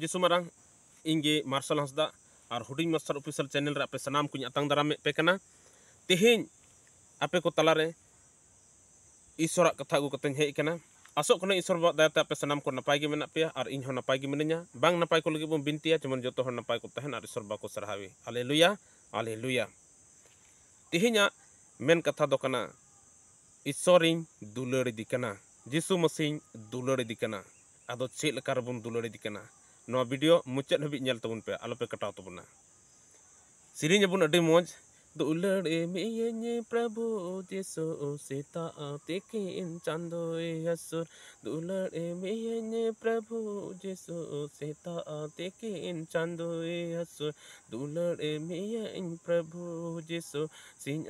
जिसुमारा इंगे martial हंसद और हूँ master official channel आप सामान को आतंग दाराम पे तेहन आपे को तलारे ईश्वर कथा अगूक हेकना आसो को ईश्वर दायाते आप सामान को नपाय पे और इन नपाय मिना बा नपाय को बनती है जेमन जो नपाय को ईश्वर बाको सारावे आले लुया आले लुया तेहना मेन कथा तो ईश्वर दुलड़ीदी जीशु मसीह दुलड़ीदी अद चलका रेबन दुलड़ीदी ᱱᱚᱣᱟ ᱵᱷᱤᱰᱤᱭᱳ ᱢᱩᱪᱟᱹᱫ ᱦᱟᱹᱵᱤᱡ ᱧᱮᱞ ᱛᱟᱵᱚᱱ ᱯᱮ ᱟᱞᱚᱯᱮ ᱠᱟᱴᱟᱣ ᱛᱟᱵᱚᱱᱟ ᱥᱮᱨᱮᱧ ᱟᱵᱚᱱ ᱟᱹᱰᱤ दुलड़ प्रभु जेसो सीता तेकिन चांदो हसुर दुलड़े में प्रभु जेसो सीता तेकिन चांदो हसुर दुलड़ में प्रभु जेसो सिंह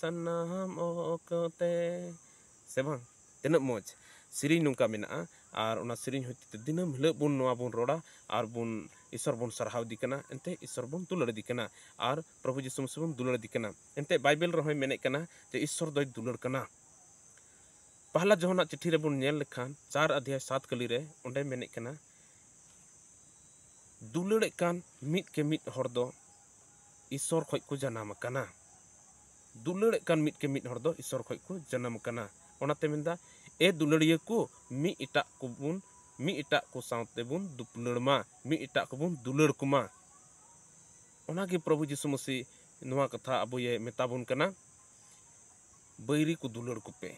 सनाम ओकते से बांग तिनक मौज सिरी ᱟᱨ ᱚᱱᱟ ᱥᱮᱨᱮᱧ ᱦᱚᱛᱮᱛᱮ ᱫᱤᱱᱟᱹᱢ ᱦᱤᱞᱳᱜ ᱵᱚᱱ ᱱᱚᱣᱟ ᱵᱚᱱ ईश्वर बन सराहव एनते ईश्वर बन दुलड़ी और प्रभु जीशु से बन दुलड़ी एनते बैबल रही ईश्वर दो दुलड़ पहला जहना चिट्ठी रे लेखान चार अध्याय सात कली रे ओंडे दुलड़े मिद के मिद हर ईश्वर खज को जन्म दुलड़े मिद के मिद हर ईश्वर खज को जन्म ए दुलड़िया को मीटा को बन मीटा को सातेबन दुपलड़मा मीटा को बन दुलड़ कमा ओना प्रभु जीशु मसीह ना कथा अब ये मताबन बैरी को दुलड़ कोपे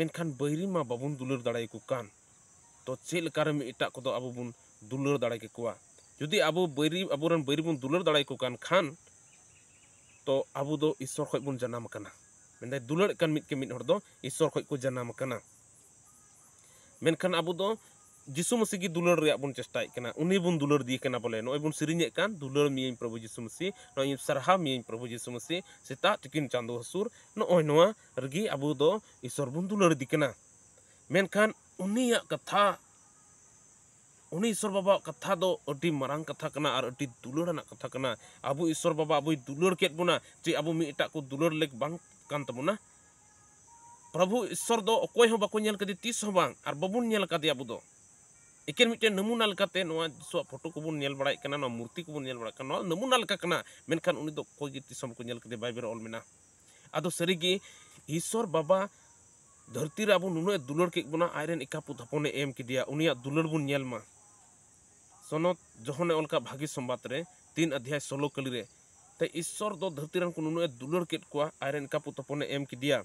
मेखान बैरी मा बाबन दुलर दाड़ी को कान तो चलकर मीटा को तो अब बन दुलड़ दाड़ के जदि अब बैरी अब बैरी बन दुलड़ दाड़ी को खान तो अब ईश्वर खुद बन जानम करना ᱢᱮᱱᱫᱟᱭ ᱫᱩᱞᱟᱹᱲ ᱠᱟᱱ ᱢᱤᱫ ᱠᱮ ᱢᱤᱫ ᱦᱚᱲ ᱫᱚ ᱤᱥᱥᱚᱨ ᱠᱷᱚᱡ ᱠᱚ ᱡᱟᱱᱟᱢ ᱟᱠᱟᱱᱟ ᱢᱮᱱᱠᱷᱟᱱ ᱟᱵᱚ ᱫᱚ ᱡᱤᱥᱩ ᱢᱚᱥᱤ ᱜᱮ ᱫᱩᱞᱟᱹᱲ ᱨᱮᱭᱟᱜ ᱵᱚᱱ ᱪᱮᱥᱴᱟᱭᱮᱫ ᱠᱟᱱᱟ ᱩᱱᱤ ᱵᱚᱱ ᱫᱩᱞᱟᱹᱲ ᱫᱤᱭᱮ ᱠᱟᱱᱟ ᱵᱚᱞᱮ ᱱᱚᱜᱼᱚᱭ ᱵᱚᱱ ᱥᱮᱨᱮᱧᱮᱫ ᱠᱟᱱ ᱫᱩᱞᱟᱹᱲ ᱢᱤᱭᱟᱹᱧ ᱯᱨᱚᱵᱷᱩ ᱡᱤᱥᱩ ᱢᱚᱥᱤ ᱱᱚᱜᱼᱚᱭ ᱥᱟᱨᱦᱟᱣ ᱢᱤᱭᱟᱹᱧ ᱯᱨᱚᱵᱷᱩ ᱡᱤᱥᱩ ᱢᱚᱥᱤ ᱥᱮᱛᱟᱜ ᱛᱤᱠᱤᱱ ᱪᱟᱸᱫᱳ ᱦᱟᱹᱥᱩᱨ ᱱᱚᱜᱼᱚᱭ ᱱᱚᱣᱟ ᱨᱮᱜᱮ ᱟᱵᱚ ᱫᱚ ᱤᱥᱥᱚᱨ ᱵᱚᱱ ᱫᱩᱞᱟᱹᱲ ᱤᱫᱤ ᱠᱟᱱᱟ ᱢᱮᱱᱠᱷᱟᱱ ᱩᱱᱤᱭᱟᱜ ᱠᱟᱛᱷᱟ उन्हें ईश्वर बाबा कथा दो अटी मारंग कथा कना और अटी दुलड़ कथा कना अब ईश्वर बाबा अब दुलड़ केद बोना जे अब मिटा को दुलड़ लेक बांग kan प्रभु ईश्वर दो कोई हो तीस हो बांग और बाबुन अब दो नमूना लकाते फोटो को बुन नेल मूर्ति को बुन बड़ा नमूना कोई तीस बैबे नेल कदे बाइबल ऑल मेना आदो ईश्वर बाबा धरती रे अब नुनो दुलड़ के बना आयरन एका पुत एम के दुलड़ बुन मा सनत जोहने ओलका भागी संबात तीन अध्याय सोलो कली रे ᱛᱮ ᱤᱥᱥᱚᱨ ᱫᱚ ᱫᱷᱟᱹᱨᱛᱤ ᱨᱮᱱ ᱠᱚ ᱱᱩᱱᱟᱹᱜ ᱮ ᱫᱩᱞᱟᱹᱲ ᱠᱮᱫ ᱠᱚᱣᱟ ᱟᱡᱨᱮᱱ ᱠᱟᱹᱯᱩ ᱛᱚᱯᱚᱱᱮ ᱮᱢ ᱠᱮᱫᱮᱭᱟ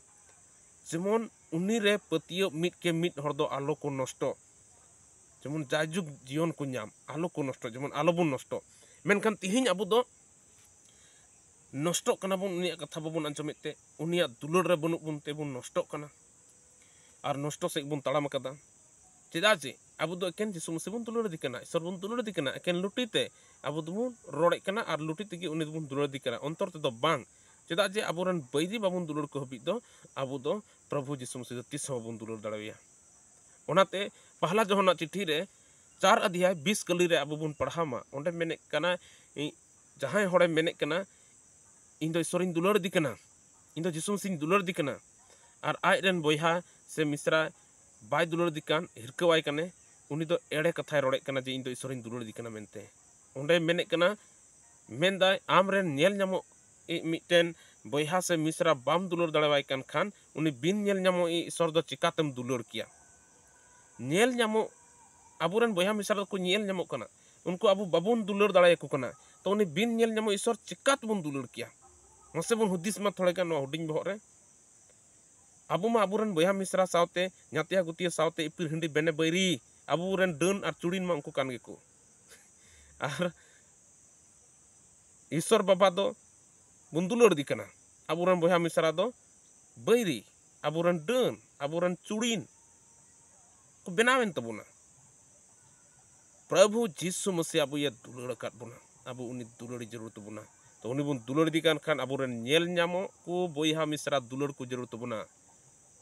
ᱡᱮᱢᱚᱱ ᱩᱱᱤᱨᱮ ᱯᱟᱹᱛᱭᱟᱹᱣ ᱢᱤᱫ ᱠᱮ ᱢᱤᱫ ᱦᱚᱲ ᱫᱚ ᱟᱞᱚ ᱠᱚ ᱱᱚᱥᱴᱚ ᱡᱮᱢᱚᱱ ᱡᱟᱭᱡᱩᱜᱽ ᱡᱤᱭᱚᱱ ᱠᱚ ᱧᱟᱢ ᱟᱞᱚ ᱠᱚ ᱱᱚᱥᱴᱚ ᱡᱮᱢᱚᱱ ᱟᱞᱚ ᱵᱚᱱ ᱱᱚᱥᱴᱚ ᱢᱮᱱᱠᱷᱟᱱ ᱛᱤᱦᱤᱧ ᱟᱵᱚ ᱫᱚ ᱱᱚᱥᱴᱚᱜ ᱠᱟᱱᱟ ᱵᱚᱱ ᱩᱱᱤᱭᱟᱜ ᱠᱟᱛᱷᱟ ᱵᱟᱵᱚᱱ ᱟᱸᱡᱚᱢᱮᱫ ᱛᱮ ᱩᱱᱤᱭᱟᱜ ᱫᱩᱞᱟᱹᱲ ᱨᱮ ᱵᱟᱹᱱᱩᱜ ᱵᱚᱱ ᱛᱮᱵᱚᱱ ᱱᱚᱥᱴᱚᱜ ᱠᱟᱱᱟ ᱟᱨ ᱱᱚᱥᱴᱚ ᱥᱮᱫ ᱵᱚᱱ ᱛᱟᱲᱟᱢ ᱟᱠᱟᱫᱟ ᱪᱮᱫᱟᱜ ᱡᱮ ᱟᱵᱚ ᱫᱚ ᱮᱠᱮᱱ ᱡᱤᱥᱩ ᱢᱟᱥᱤ ᱵᱚᱱ ᱫᱩᱞᱟᱹᱲᱟᱫᱮ ᱠᱟᱱᱟ ᱤᱥᱥᱚᱨ ᱵᱚᱱ ᱫᱩᱞᱟᱹᱲᱟᱫᱮ ᱠᱟᱱᱟ ᱮᱠᱮᱱ ᱞᱩᱴᱤ ᱛᱮ ᱟᱵᱚ ᱫᱚᱵᱚᱱ ᱨᱚᱲᱮᱫ ᱠᱟᱱᱟ ᱟᱨ ᱞᱩᱴᱤ ᱛᱮᱜᱮ ᱩᱱᱤ ᱫᱚᱵᱚᱱ ᱫᱩᱞᱟᱹᱲᱟᱫᱮ ᱠᱟᱱᱟ ᱚᱱᱛᱚᱨ ᱛᱮᱫᱚ ᱵᱟᱝ ᱪᱮᱫᱟᱜ ᱡᱮ ᱟᱵᱚᱨᱮᱱ ᱵᱟᱹᱭᱨᱤ ᱵᱟᱵᱚᱱ ᱫᱩᱞᱟᱹᱲ ᱠᱚ ᱦᱟᱹᱵᱤᱡ ᱫᱚ ᱟᱵᱚ ᱫᱚ ᱯᱨᱚᱵᱷᱩ ᱡᱤᱥᱩ ᱢᱟᱥᱤ ᱫᱚ ᱛᱤᱥ ᱦᱚᱸ ᱵᱟᱵᱚᱱ ᱫᱩᱞᱟᱹᱲ ᱫᱟᱲᱮᱣᱟᱭᱟ ᱚᱱᱟᱛᱮ ᱯᱟᱦᱞᱟ ᱡᱚᱦᱚᱱᱟᱜ ᱪᱤᱴᱷᱤ ᱨᱮ ᱪᱟᱨ ᱟᱫᱷᱤᱭᱟᱭ ᱵᱤᱥ ᱠᱟᱹᱞᱤ ᱨᱮ ᱟᱵᱚ ᱵᱚᱱ ᱯᱟᱲᱦᱟᱣ ᱢᱟ ᱚᱸᱰᱮ ᱢᱮᱱᱮᱫ ᱠᱟᱱᱟ ᱡᱟᱦᱟᱸᱭ ᱦᱚᱲᱮ ᱢᱮᱱᱮᱫ ᱠᱟᱱᱟ ᱤᱧ ᱫᱚ ᱤᱥᱥᱚᱨᱤᱧ ᱫᱩᱞᱟᱹᱲᱟᱫᱮ ᱠᱟᱱᱟ ᱤᱧ ᱫᱚ ᱡᱤᱥᱩ ᱢᱟᱥᱤᱧ ᱫᱩᱞᱟᱹᱲᱟᱫᱮ ᱠᱟᱱᱟ ᱟᱨ ᱟᱡᱨᱮᱱ ᱵᱚᱭᱦᱟ ᱥᱮ ᱢᱤᱥᱨᱟ ᱵᱟᱭ ᱫᱩᱞᱟᱹᱲᱟᱫᱮ ᱠᱟᱱ ᱦᱤᱨᱠᱟᱹᱣᱟᱭ ᱠᱟᱱᱮ उनी तो एड़े कथा रोड़े कना जे इन दो ईश्वरिन दुलुड़ी दिकना मेनते उन्हें मेने करना दाय मेंदा आमरेन नेल नामो मिटेन बयहा से मिश्रा बाम दूर दुलुड़ वाई कन खान उन्हें बिन नेल नामो ईश्वर दो चिकातम दुलुड़ किया नेल नामो आबुरन बयहा मिसरा को नेल नामो करना उनको अब बाबुन दुलुड़ दड़ाय को करना तो उन्हें बिन नेल नामो ईश्वर चिकात बुन दुलुड़ किया मसे बुन हुदिस मा थोड़े कन हुडिंग बहो रे अब मा आबुरन बयहा मिसरा सावते न्यातिया गुतिया साउते इपिर हिंडी बेने बैरी abu ren den ar curin mangku kan geku ar isor bapa to buntulur dikana, abu ren boya misara to bayri abu ren den abu ren curin ku benawen to buna Prabu Jisu Mesih abu ya dulur dekat buna abu unit dulur di jeru buna to uni bun dulu dikan kan abu ren nyel nyamo ku boya misara dulur ku jeru buna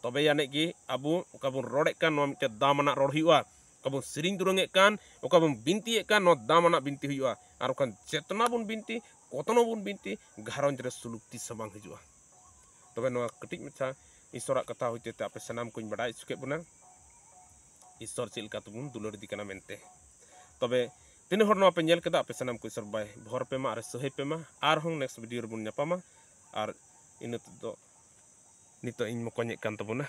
Tobe ya neki abu kabun rodek kan nomi ke damana rohiwa ᱚᱠᱟ ᱵᱚᱱ ᱥᱮᱨᱮᱧ ᱫᱩᱨᱟᱹᱝᱮᱫ ᱠᱟᱱ ᱚᱠᱟ ᱵᱚᱱ ᱵᱤᱱᱛᱤᱭᱮᱫ ᱠᱟᱱ ᱱᱚᱣᱟ ᱫᱟᱢᱟᱱᱟᱜ ᱵᱤᱱᱛᱤ ᱦᱩᱭᱩᱜᱼᱟ ᱟᱨ ᱵᱟᱠᱷᱟᱱ ᱪᱮᱛᱱᱟ ᱵᱚᱱ ᱵᱤᱱᱛᱤ ᱠᱚᱛᱱᱚ ᱵᱚᱱ ᱵᱤᱱᱛᱤ ᱜᱷᱟᱨᱚᱸᱡᱽ ᱨᱮ ᱥᱩᱞᱩᱠ ᱛᱤᱥ ᱦᱚᱸ ᱵᱟᱝ ᱦᱤᱡᱩᱜᱼᱟ ᱛᱚᱵᱮ ᱱᱚᱣᱟ ᱠᱟᱹᱴᱤᱡ ᱢᱟᱪᱷᱟ ᱤᱥᱥᱚᱨᱟᱜ ᱠᱟᱛᱷᱟ ᱦᱚᱛᱮ ᱛᱮ ᱟᱯᱮ ᱥᱟᱱᱟᱢ ᱠᱚᱧ ᱵᱟᱰᱟᱭ ᱦᱚᱪᱚ ᱠᱮᱫ ᱵᱚᱱᱟ ᱤᱥᱥᱚᱨ ᱪᱮᱫ ᱞᱮᱠᱟ ᱛᱮᱵᱚᱱ ᱫᱩᱞᱟᱹᱲ ᱤᱫᱤ ᱠᱟᱱᱟ ᱢᱮᱱᱛᱮ ᱛᱚᱵᱮ ᱛᱤᱱᱟᱹᱜ ᱦᱚᱲ ᱱᱚᱣᱟ ᱯᱮ ᱧᱮᱞ ᱠᱮᱫᱟ ᱟᱯᱮ ᱥᱟᱱᱟᱢ ᱠᱚ ᱤᱥᱥᱚᱨ ᱵᱟᱭ ᱵᱷᱚᱨ ᱯᱮ ᱢᱟ ᱟᱨ ᱥᱚᱦᱮ ᱯᱮ ᱢᱟ ᱟᱨᱦᱚᱸ ᱱᱮᱠᱥᱴ ᱵᱷᱤᱰᱤᱭᱳ ᱨᱮᱵᱚᱱ ᱧᱟᱯᱟᱢᱟ ᱟᱨ ᱤᱱᱟᱹ ᱛᱮᱫᱚ ᱱᱤᱛᱚᱜ ᱤᱧ ᱢᱚᱠᱚᱧᱮᱫ ᱠᱟᱱ ᱛᱟᱵᱚᱱᱟ